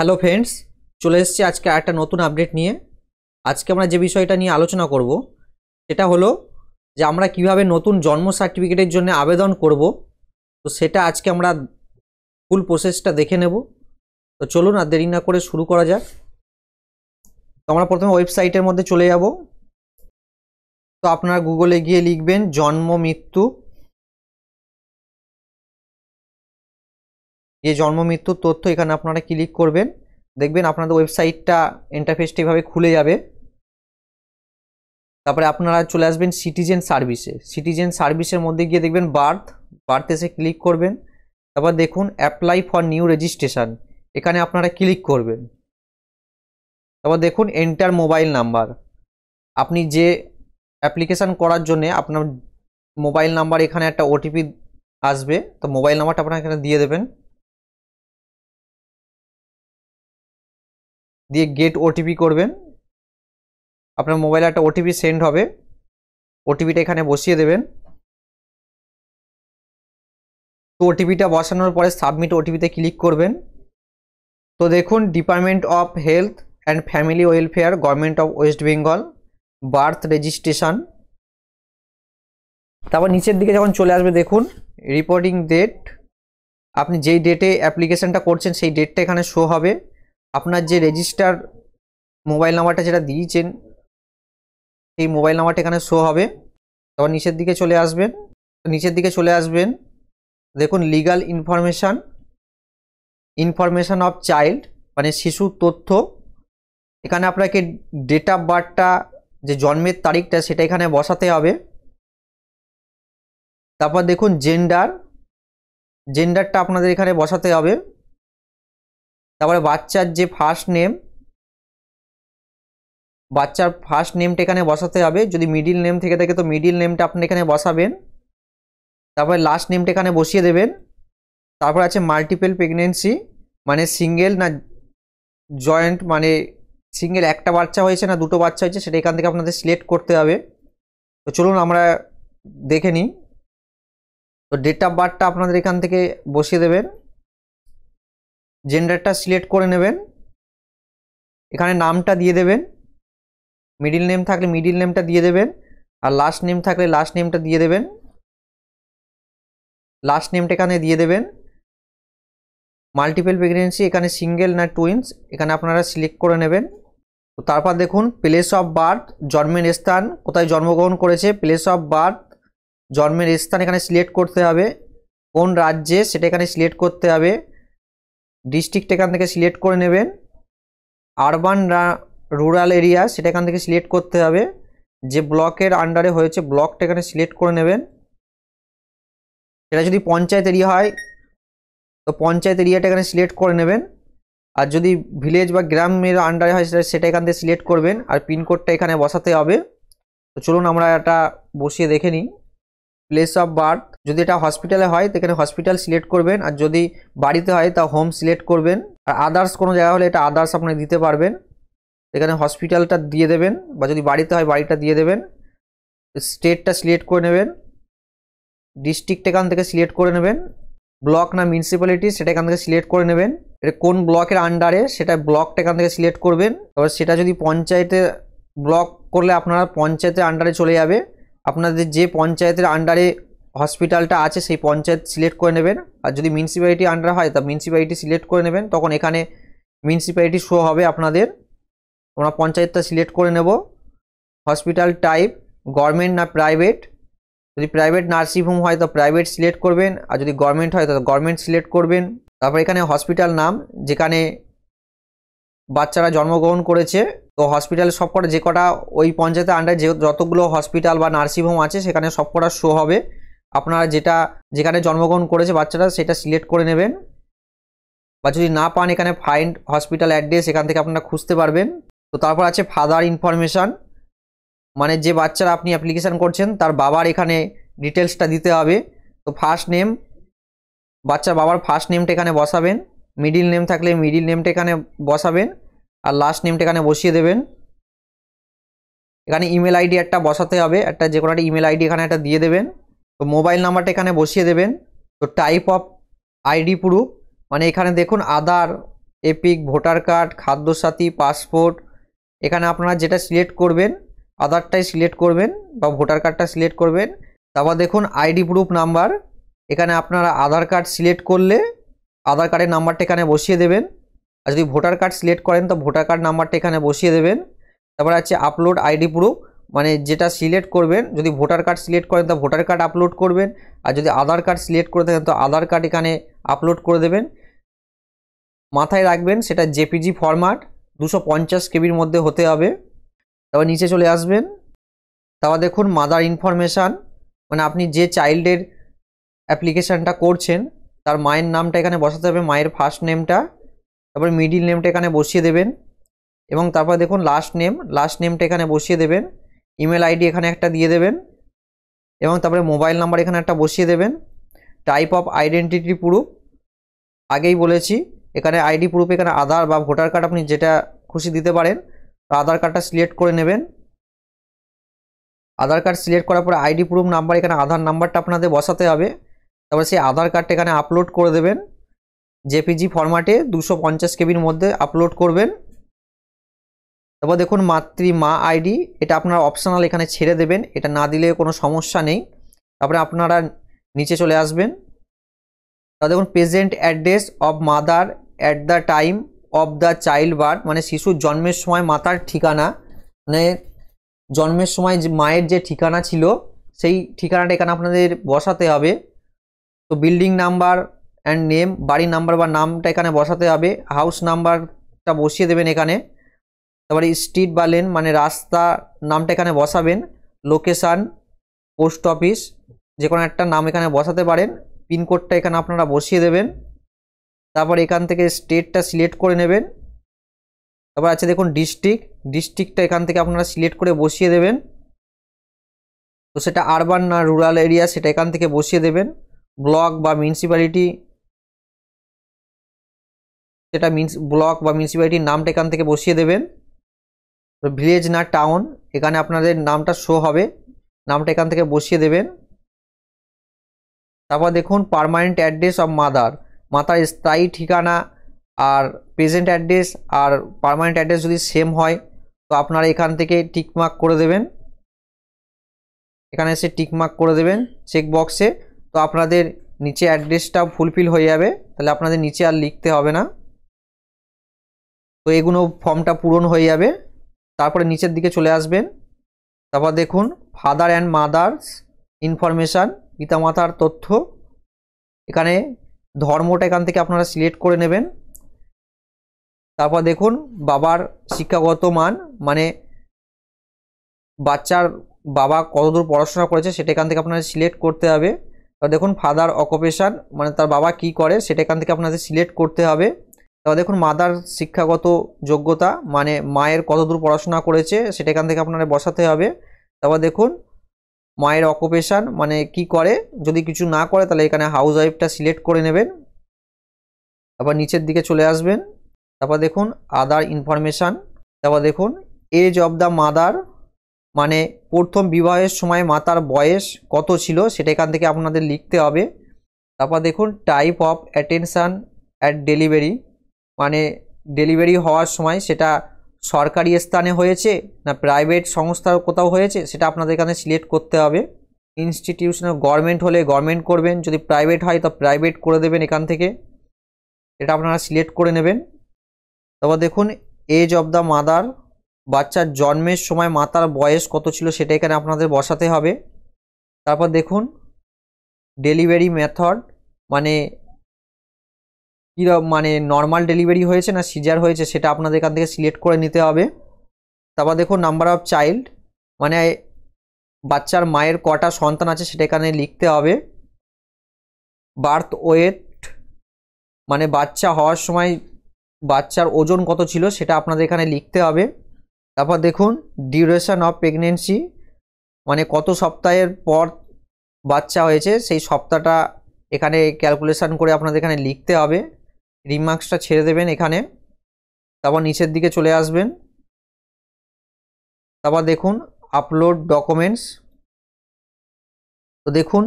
hello friends চলে এসছি আজকে একটা নতুন আপডেট নিয়ে আজকে আমরা যে বিষয়টা নিয়ে আলোচনা করব সেটা হলো যে আমরা কিভাবে নতুন জন্ম সার্টিফিকেটের জন্য আবেদন করব তো সেটা আজকে আমরা ফুল প্রসেসটা দেখে নেব তো চলুন আর দেরি না করে শুরু করা যাক তো আমরা প্রথমে ওয়েবসাইটের মধ্যে চলে যাব তো আপনারা গুগলে গিয়ে লিখবেন জন্ম মৃত্যু যে জন্ম মৃত্যুর তথ্য এখানে আপনারা ক্লিক করবেন দেখবেন আপনাদের ওয়েবসাইটটা ইন্টারফেসটা এভাবে খুলে যাবে তারপরে আপনারা চলে আসবেন সিটিজেন সার্ভিসে সিটিজেন সার্ভিসের মধ্যে গিয়ে দেখবেন বার্থ বার্থ এসে ক্লিক করবেন তারপর দেখুন অ্যাপ্লাই ফর নিউ রেজিস্ট্রেশন এখানে আপনারা ক্লিক করবেন তারপর দেখুন এন্টার মোবাইল নাম্বার আপনি যে অ্যাপ্লিকেশান করার জন্যে আপনার মোবাইল নাম্বার এখানে একটা ওটিপি আসবে তো মোবাইল নাম্বারটা আপনারা এখানে দিয়ে দেবেন দিয়ে গেট ওটিপি করবেন আপনার মোবাইলে একটা ওটিপি সেন্ড হবে ওটিপিটা এখানে বসিয়ে দেবেন তো ওটিপিটা বসানোর পরে সাবমিট ওটিপিতে ক্লিক করবেন তো দেখুন department of health and family welfare government of West Bengal birth registration তারপর নিচের দিকে যখন চলে আসবে দেখুন রিপোর্টিং ডেট আপনি যেই ডেটে অ্যাপ্লিকেশানটা করছেন সেই ডেটটা এখানে শো হবে আপনার যে রেজিস্টার মোবাইল নাম্বারটা যেটা দিয়েছেন সেই মোবাইল নাম্বারটা এখানে শো হবে তখন নিচের দিকে চলে আসবেন নিচের দিকে চলে আসবেন দেখুন legal information information of child মানে শিশু তথ্য এখানে আপনাকে ডেট অফ বার্থটা যে জন্মের তারিখটা সেটা এখানে বসাতে হবে তারপর দেখুন জেন্ডার জেন্ডারটা আপনাদের এখানে বসাতে হবে তারপরে বাচ্চার যে ফার্স্ট নেম বাচ্চার ফার্স্ট নেমটা এখানে বসাতে হবে যদি মিডিল নেম থেকে থাকে তো মিডিল নেমটা আপনি এখানে বসাবেন তারপরে লাস্ট নেমটা এখানে বসিয়ে দেবেন তারপর আছে মাল্টিপেল প্রেগনেন্সি মানে সিঙ্গেল না জয়েন্ট মানে সিঙ্গেল একটা বাচ্চা হয়েছে না দুটো বাচ্চা হয়েছে সেটা এখান থেকে আপনাদের সিলেক্ট করতে হবে তো চলুন আমরা দেখে নিই তো ডেট অফ বার্থটা আপনাদের এখান থেকে বসিয়ে দেবেন জেন্ডারটা সিলেক্ট করে নেবেন এখানে নামটা দিয়ে দেবেন মিডিল নেম থাকলে মিডিল নেমটা দিয়ে দেবেন আর লাস্ট নেম থাকলে লাস্ট নেমটা দিয়ে দেবেন লাস্ট নেমটা এখানে দিয়ে দেবেন মাল্টিপেল প্রেগনেন্সি এখানে সিঙ্গেল না টুইন্স এখানে আপনারা সিলেক্ট করে নেবেন তো তারপর দেখুন প্লেস অফ বার্থ জন্মের স্থান কোথায় জন্মগ্রহণ করেছে প্লেস অফ বার্থ জন্মের স্থান এখানে সিলেক্ট করতে হবে কোন রাজ্যে সেটা এখানে সিলেক্ট করতে হবে ডিস্ট্রিক্ট এখান থেকে সিলেক্ট করে নেবেন আরবান রুরাল এরিয়া সেটা এখান থেকে সিলেক্ট করতে হবে যে ব্লকের আন্ডারে হয়েছে ব্লকটা এখানে সিলেক্ট করে নেবেন এটা যদি পঞ্চায়েত এরিয়া হয় তো পঞ্চায়েত এরিয়াটা এখানে সিলেক্ট করে নেবেন আর যদি ভিলেজ বা গ্রামের আন্ডারে হয় সেটা সেটা এখান থেকে সিলেক্ট করবেন আর পিনকোডটা এখানে বসাতে হবে তো চলুন আমরা এটা বসিয়ে দেখে নিই প্লেস অফ বার্থ যদি এটা হসপিটালে হয় তো এখানে হসপিটাল সিলেক্ট করবেন আর যদি বাড়িতে হয় তা হোম সিলেক্ট করবেন আর আদার্স কোনো জায়গা হলে এটা আদার্স আপনি দিতে পারবেন এখানে হসপিটালটা দিয়ে দেবেন বা যদি বাড়িতে হয় বাড়িটা দিয়ে দেবেন স্টেটটা সিলেক্ট করে নেবেন ডিস্ট্রিক্ট এখান থেকে সিলেক্ট করে নেবেন ব্লক না মিউনিসিপ্যালিটি সেটা এখান থেকে সিলেক্ট করে নেবেন এটা কোন ব্লকের আন্ডারে সেটা ব্লকটা এখান থেকে সিলেক্ট করবেন এবার সেটা যদি পঞ্চায়েতে ব্লক করলে আপনারা পঞ্চায়েতের আন্ডারে চলে যাবে আপনাদের যে পঞ্চায়েতের আন্ডারে হসপিটালটা আছে সেই পঞ্চায়েত সিলেক্ট করে নেবেন আর যদি মিউনিসিপ্যালিটি আন্ডার হয় তা মিউনিসিপ্যালিটি সিলেক্ট করে নেবেন তখন এখানে মিউনিসিপ্যালিটি শো হবে আপনাদের আমরা পঞ্চায়েতটা সিলেক্ট করে নেব হসপিটাল টাইপ গভর্নমেন্ট না প্রাইভেট যদি প্রাইভেট নার্সিংহোম হয় তো প্রাইভেট সিলেক্ট করবেন আর যদি গভর্নমেন্ট হয় তো গভর্নমেন্ট সিলেক্ট করবেন তারপর এখানে হসপিটাল নাম যেখানে বাচ্চারা জন্মগ্রহণ করেছে তো হসপিটালে সব কটা যে কটা ওই পঞ্চায়েতের আন্ডারে যতগুলো হসপিটাল বা নার্সিংহোম আছে সেখানে সব কটা শো হবে আপনারা যেটা যেখানে জন্মগ্রহণ করেছে বাচ্চাটা সেটা সিলেক্ট করে নেবেন বা যদি না পান এখানে ফাইন্ড হসপিটাল অ্যাড্রেস এখান থেকে আপনারা খুঁজতে পারবেন তো তারপর আছে ফাদার ইনফরমেশান মানে যে বাচ্চারা আপনি অ্যাপ্লিকেশান করছেন তার বাবার এখানে ডিটেলসটা দিতে হবে তো ফার্স্ট নেম বাচ্চার বাবার ফার্স্ট নেমটা এখানে বসাবেন মিডিল নেম থাকলে মিডিল নেমটা এখানে বসাবেন আর লাস্ট নেমটা এখানে বসিয়ে দেবেন এখানে ইমেল আইডি একটা বসাতে হবে একটা যে কোনো একটা ইমেল আইডি এখানে একটা দিয়ে দেবেন তো মোবাইল নাম্বারটা এখানে বসিয়ে দেবেন তো টাইপ অফ আইডি প্রুফ মানে এখানে দেখুন Aadhaar EPIC voter card Khadyasathi passport এখানে আপনারা যেটা সিলেক্ট করবেন আধারটাই সিলেক্ট করবেন বা ভোটার কার্ডটা সিলেক্ট করবেন তারপর দেখুন আইডি প্রুফ নাম্বার এখানে আপনারা আধার কার্ড সিলেক্ট করলে আধার কার্ডের নাম্বারটা এখানে বসিয়ে দেবেন আর যদি ভোটার কার্ড সিলেক্ট করেন তো ভোটার কার্ড নাম্বারটা এখানে বসিয়ে দেবেন তারপর আছে আপলোড আইডি প্রুফ মানে যেটা সিলেক্ট করবেন যদি ভোটার কার্ড সিলেক্ট করেন তো ভোটার কার্ড আপলোড করবেন আর যদি আধার কার্ড সিলেক্ট করে থাকেন তো আধার কার্ড এখানে আপলোড করে দেবেন মাথায় রাখবেন সেটা জেপিজি ফরম্যাট দুশো পঞ্চাশ কেবির মধ্যে হতে হবে তারপর নিচে চলে আসবেন তারপর দেখুন মাদার ইনফরমেশান মানে আপনি যে চাইল্ডের অ্যাপ্লিকেশানটা করছেন তার মায়ের নামটা এখানে বসাতে হবে মায়ের ফার্স্ট নেমটা তারপরে মিডিল নেমটা এখানে বসিয়ে দেবেন এবং তারপর দেখুন লাস্ট নেম লাস্ট নেমটা এখানে বসিয়ে দেবেন ইমেল আইডি এখানে একটা দিয়ে দেবেন এবং তারপরে মোবাইল নাম্বার এখানে একটা বসিয়ে দেবেন টাইপ অফ আইডেন্টিটি প্রুফ আগেই বলেছি এখানে আইডি প্রুফ এখানে আধার বা ভোটার কার্ড আপনি যেটা খুশি দিতে পারেন তো আধার কার্ডটা সিলেক্ট করে নেবেন আধার কার্ড সিলেক্ট করার পরে আইডি প্রুফ নাম্বার এখানে আধার নাম্বারটা আপনাদের বসাতে হবে তারপরে সেই আধার কার্ডটা এখানে আপলোড করে দেবেন জেপিজি ফরম্যাটে দুশো পঞ্চাশ কেবির মধ্যে আপলোড করবেন তারপর দেখুন মাতৃ মা আইডি এটা আপনার অপশনাল এখানে ছেড়ে দেবেন এটা না দিলে কোনো সমস্যা নেই তারপরে আপনারা নিচে চলে আসবেন তা দেখুন present address of mother at the time of the child birth মানে শিশুর জন্মের সময় মাতার ঠিকানা মানে জন্মের সময় মায়ের যে ঠিকানা ছিল সেই ঠিকানাটা এখানে আপনাদের বসাতে হবে তো বিল্ডিং নাম্বার অ্যান্ড নেম বাড়ির নাম্বার বা নামটা এখানে বসাতে হবে হাউস নাম্বারটা বসিয়ে দেবেন এখানে তারপরে স্ট্রিট বা লেন মানে রাস্তা নামটা এখানে বসাবেন লোকেশান পোস্ট অফিস যে কোনো একটা নাম এখানে বসাতে পারেন পিনকোডটা এখানে আপনারা বসিয়ে দেবেন তারপর এখান থেকে স্টেটটা সিলেক্ট করে নেবেন তারপর আছে দেখুন ডিস্ট্রিক্ট ডিস্ট্রিক্টটা এখান থেকে আপনারা সিলেক্ট করে বসিয়ে দেবেন তো সেটা আরবান না রুরাল এরিয়া সেটা এখান থেকে বসিয়ে দেবেন ব্লক বা মিউনিসিপ্যালিটি যেটা মিউনিস ব্লক বা মিউনিসিপ্যালিটির নামটা এখান থেকে বসিয়ে দেবেন তো ভিলেজ না টাউন এখানে আপনাদের নামটা শো হবে নামটা এখান থেকে বসিয়ে দেবেন তারপর দেখুন পারমানেন্ট অ্যাড্রেস অফ মাদার মাতার স্থায়ী ঠিকানা আর প্রেজেন্ট অ্যাড্রেস আর পারমানেন্ট অ্যাড্রেস যদি সেম হয় তো আপনারা এখান থেকে টিকমার্ক করে দেবেন এখানে এসে টিকমার্ক করে দেবেন চেক বক্সে তো আপনাদের নিচে অ্যাড্রেসটা ফুলফিল হয়ে যাবে তাহলে আপনাদের নিচে আর লিখতে হবে না তো এগুলো ফর্মটা পূরণ হয়ে যাবে তারপরে নিচের দিকে চলে আসবেন তারপর দেখুন ফাদার অ্যান্ড মাদার্স ইনফরমেশান পিতামাতার তথ্য এখানে ধর্মটা এখান থেকে আপনারা সিলেক্ট করে নেবেন তারপর দেখুন বাবার শিক্ষাগত মান মানে বাচ্চার বাবা কতদূর পড়াশোনা করেছে সেটা এখান থেকে আপনাদের সিলেক্ট করতে হবে তারপর দেখুন ফাদার অকুপেশান মানে তার বাবা কি করে সেটা এখান থেকে আপনাদের সিলেক্ট করতে হবে তারপর দেখুন মাদার শিক্ষাগত যোগ্যতা মানে মায়ের কতদূর পড়াশোনা করেছে সেটা এখান থেকে আপনারা বসাতে হবে তারপর দেখুন মায়ের অকুপেশান মানে কি করে যদি কিছু না করে তাহলে এখানে হাউস ওয়াইফটা সিলেক্ট করে নেবেন তারপর নিচের দিকে চলে আসবেন তারপর দেখুন আদার ইনফরমেশান তারপর দেখুন এজ অব দ্য মাদার মানে প্রথম বিবাহের সময় মাতার বয়স কত ছিল সেটা এখান থেকে আপনাদের লিখতে হবে তারপর দেখুন type of attention at delivery মানে ডেলিভারি হওয়ার সময় সেটা সরকারি স্থানে হয়েছে না প্রাইভেট সংস্থার কোথাও হয়েছে সেটা আপনাদের এখানে সিলেক্ট করতে হবে ইনস্টিটিউশনাল গভর্নমেন্ট হলে গভর্নমেন্ট করবেন যদি প্রাইভেট হয় তো প্রাইভেট করে দেবেন এখান থেকে এটা আপনারা সিলেক্ট করে নেবেন তারপর দেখুন এজ অব দ্য মাদার বাচ্চার জন্মের সময় মাতার বয়স কত ছিল সেটা এখানে আপনাদের বসাতে হবে তারপর দেখুন ডেলিভারি মেথড মানে কী মানে নর্মাল ডেলিভারি হয়েছে না সিজার হয়েছে সেটা আপনাদের এখান থেকে সিলেক্ট করে নিতে হবে তারপর দেখুন নাম্বার অফ চাইল্ড মানে বাচ্চার মায়ের কটা সন্তান আছে সেটা এখানে লিখতে হবে বার্থ ওয়েট মানে বাচ্চা হওয়ার সময় বাচ্চার ওজন কত ছিল সেটা আপনাদের এখানে লিখতে হবে তারপর দেখুন ডিউরেশন অফ প্রেগনেন্সি মানে কত সপ্তাহের পর বাচ্চা হয়েছে সেই সপ্তাহটা এখানে ক্যালকুলেশান করে আপনাদের এখানে লিখতে হবে রিমার্কসটা ছেড়ে দেবেন এখানে তারপর নিচের দিকে চলে আসবেন তারপর দেখুন আপলোড ডকুমেন্টস তো দেখুন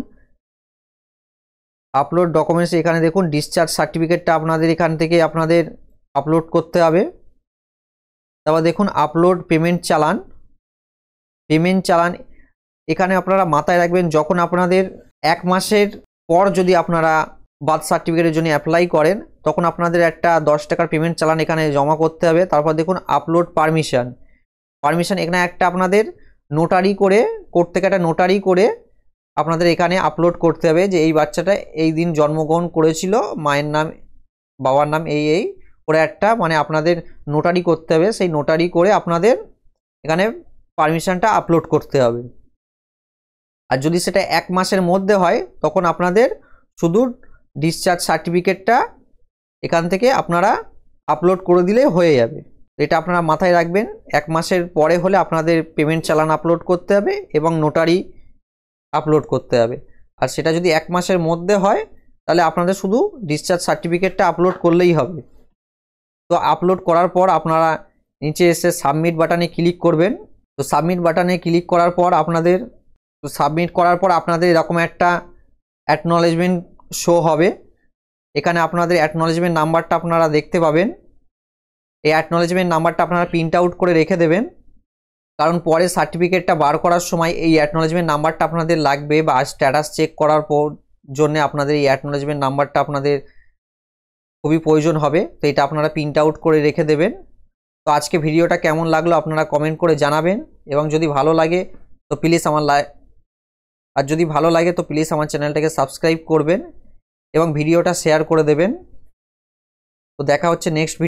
আপলোড ডকুমেন্টস এখানে দেখুন ডিসচার্জ সার্টিফিকেটটা আপনাদের এখান থেকে আপনাদের আপলোড করতে হবে তারপর দেখুন আপলোড পেমেন্ট চালান পেমেন্ট চালান এখানে আপনারা মাথায় রাখবেন যখন আপনাদের এক মাসের পর যদি আপনারা বার্থ সার্টিফিকেটের জন্য অ্যাপ্লাই করেন তখন আপনাদের একটা দশ টাকার পেমেন্ট চালান এখানে জমা করতে হবে তারপর দেখুন আপলোড পারমিশন পারমিশন এখানে একটা আপনাদের নোটারি করে কোর্ট থেকে একটা নোটারি করে আপনাদের এখানে আপলোড করতে হবে যে এই বাচ্চাটা এই দিন জন্মগ্রহণ করেছিল মায়ের নাম বাবার নাম এই এই করে একটা মানে আপনাদের নোটারি করতে হবে সেই নোটারি করে আপনাদের এখানে পারমিশনটা আপলোড করতে হবে আর যদি সেটা এক মাসের মধ্যে হয় তখন আপনাদের শুধু ডিসচার্জ সার্টিফিকেটটা এখান থেকে আপনারা আপলোড করে দিলে হয়ে যাবে এটা আপনারা মাথায় রাখবেন এক মাসের পরে হলে আপনাদের পেমেন্ট চালান আপলোড করতে হবে এবং নোটারি আপলোড করতে হবে আর সেটা যদি এক মাসের মধ্যে হয় তাহলে আপনাদের শুধু ডিসচার্জ সার্টিফিকেটটা আপলোড করলেই হবে তো আপলোড করার পর আপনারা নিচে এসে সাবমিট বাটনে ক্লিক করবেন তো সাবমিট বাটনে ক্লিক করার পর আপনাদের তো সাবমিট করার পর আপনাদের এরকম একটা অ্যাকনলেজমেন্ট শো হবে এখানে আপনাদের অ্যাকনলেজমেন্ট নাম্বারটা আপনারা দেখতে পাবেন এই অ্যাকনলেজমেন্ট নাম্বারটা আপনারা প্রিন্ট আউট করে রেখে দেবেন কারণ পরে সার্টিফিকেটটা বার করার সময় এই অ্যাকনলেজমেন্ট নাম্বারটা আপনাদের লাগবে বা স্ট্যাটাস চেক করার পর জন্য আপনাদের এই অ্যাকনলেজমেন্ট নাম্বারটা আপনাদের খুবই প্রয়োজন হবে তো এটা আপনারা প্রিন্ট আউট করে রেখে দেবেন তো আজকে ভিডিওটা কেমন লাগলো আপনারা কমেন্ট করে জানাবেন এবং যদি ভালো লাগে তো প্লিজ আমার আর যদি ভালো লাগে তো প্লিজ আমার চ্যানেলটাকে সাবস্ক্রাইব করবেন এবং ভিডিওটা শেয়ার করে দেবেন তো দেখা হচ্ছে নেক্সট